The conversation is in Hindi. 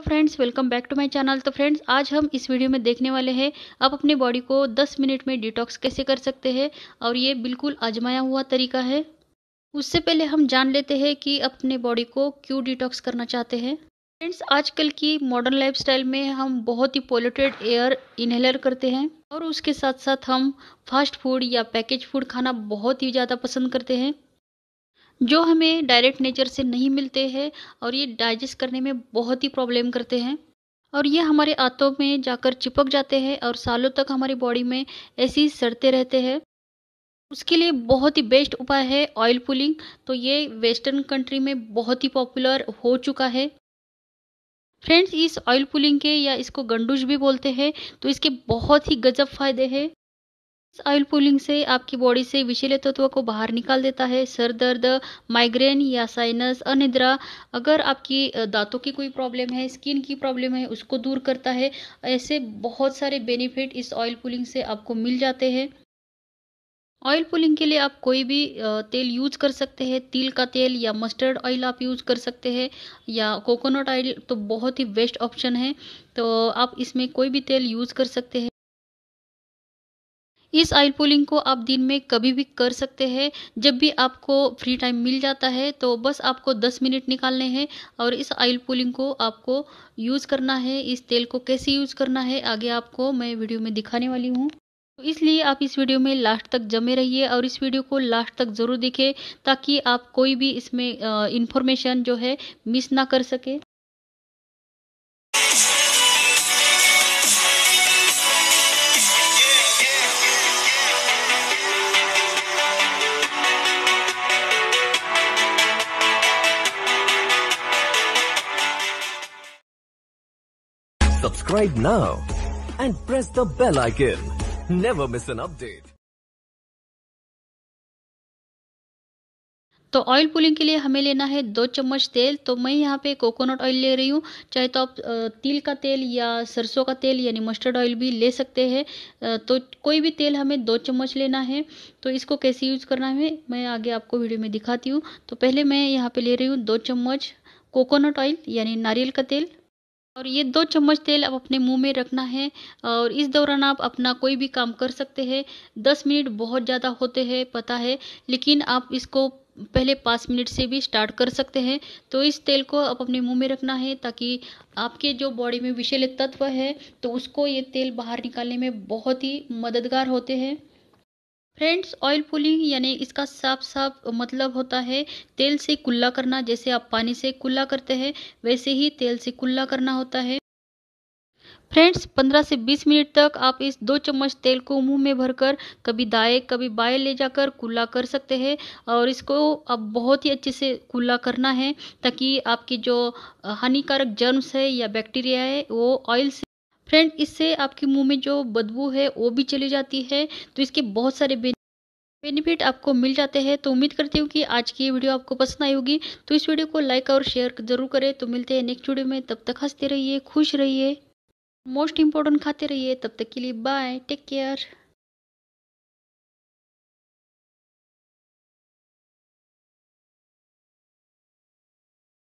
तो friends welcome back to my channel तो फ्रेंड्स आज हम इस वीडियो में देखने वाले हैं आप अपने बॉडी को 10 मिनट में डिटॉक्स कैसे कर सकते हैं और ये बिल्कुल आजमाया हुआ तरीका है उससे पहले हम जान लेते हैं कि अपने बॉडी को क्यों डिटॉक्स करना चाहते हैं फ्रेंड्स आजकल की मॉडर्न लाइफ में हम बहुत ही पोल्यूटेड एयर इनहेलर करते हैं और उसके साथ साथ हम फास्ट फूड या पैकेज फूड खाना बहुत ही ज़्यादा पसंद करते हैं जो हमें डायरेक्ट नेचर से नहीं मिलते हैं और ये डाइजेस्ट करने में बहुत ही प्रॉब्लम करते हैं और ये हमारे आंतों में जाकर चिपक जाते हैं और सालों तक हमारी बॉडी में ऐसी सड़ते रहते हैं उसके लिए बहुत ही बेस्ट उपाय है ऑयल पुलिंग तो ये वेस्टर्न कंट्री में बहुत ही पॉपुलर हो चुका है फ्रेंड्स इस ऑयल पुलिंग के या इसको गंडूज भी बोलते हैं तो इसके बहुत ही गजब फायदे हैं ऑयल पुलिंग से आपकी बॉडी से विषैले तत्व को बाहर निकाल देता है सर दर्द माइग्रेन या साइनस अनिद्रा अगर आपकी दांतों की कोई प्रॉब्लम है स्किन की प्रॉब्लम है उसको दूर करता है ऐसे बहुत सारे बेनिफिट इस ऑयल पुलिंग से आपको मिल जाते हैं ऑयल पुलिंग के लिए आप कोई भी तेल यूज कर सकते हैं तिल का तेल या मस्टर्ड ऑयल आप यूज कर सकते हैं या कोकोनट ऑयल तो बहुत ही बेस्ट ऑप्शन है तो आप इसमें कोई भी तेल यूज कर सकते हैं इस ऑयल पुलिंग को आप दिन में कभी भी कर सकते हैं जब भी आपको फ्री टाइम मिल जाता है तो बस आपको दस मिनट निकालने हैं और इस ऑयल पुलिंग को आपको यूज़ करना है इस तेल को कैसे यूज़ करना है आगे आपको मैं वीडियो में दिखाने वाली हूँ तो इसलिए आप इस वीडियो में लास्ट तक जमे रहिए और इस वीडियो को लास्ट तक ज़रूर देखें ताकि आप कोई भी इसमें इन्फॉर्मेशन जो है मिस ना कर सके Subscribe now and press the bell icon. Never miss an update. तो ऑयल पुलिंग के लिए हमें लेना है दो चम्मच तेल तो मैं यहाँ पे कोकोनट ऑयल ले रही हूँ चाहे तो आप तिल का तेल या सरसों का तेल यानी मस्टर्ड ऑयल भी ले सकते हैं तो कोई भी तेल हमें दो चम्मच लेना है तो इसको कैसे यूज़ करना है मैं आगे आपको वीडियो में दिखाती हूँ तो पहले मैं यहाँ पे ले रही हूँ दो चम्मच कोकोनट ऑयल यानी नारियल का तेल और ये दो चम्मच तेल आप अपने मुंह में रखना है और इस दौरान आप अपना कोई भी काम कर सकते हैं दस मिनट बहुत ज़्यादा होते हैं पता है लेकिन आप इसको पहले पाँच मिनट से भी स्टार्ट कर सकते हैं तो इस तेल को आप अपने मुंह में रखना है ताकि आपके जो बॉडी में विषैले तत्व है तो उसको ये तेल बाहर निकालने में बहुत ही मददगार होते हैं फ्रेंड्स ऑयल पुलिंग यानी इसका साफ साफ मतलब होता है तेल से कुल्ला करना जैसे आप पानी से कुल्ला करते हैं वैसे ही तेल से कुल्ला करना होता है फ्रेंड्स 15 से 20 मिनट तक आप इस दो चम्मच तेल को मुंह में भरकर कभी दाए कभी बाए ले जाकर कुल्ला कर सकते हैं और इसको आप बहुत ही अच्छे से कुल्ला करना है ताकि आपकी जो हानिकारक जर्म्स है या बैक्टीरिया है वो ऑयल से फ्रेंड इससे आपके मुंह में जो बदबू है वो भी चली जाती है तो इसके बहुत सारे बेनिफिट आपको मिल जाते हैं तो उम्मीद करती हूँ कि आज की वीडियो आपको पसंद आई होगी तो इस वीडियो को लाइक और शेयर जरूर करें तो मिलते हैं नेक्स्ट वीडियो में तब तक हंसते रहिए खुश रहिए मोस्ट इम्पोर्टेंट खाते रहिए तब तक के लिए बाय टेक केयर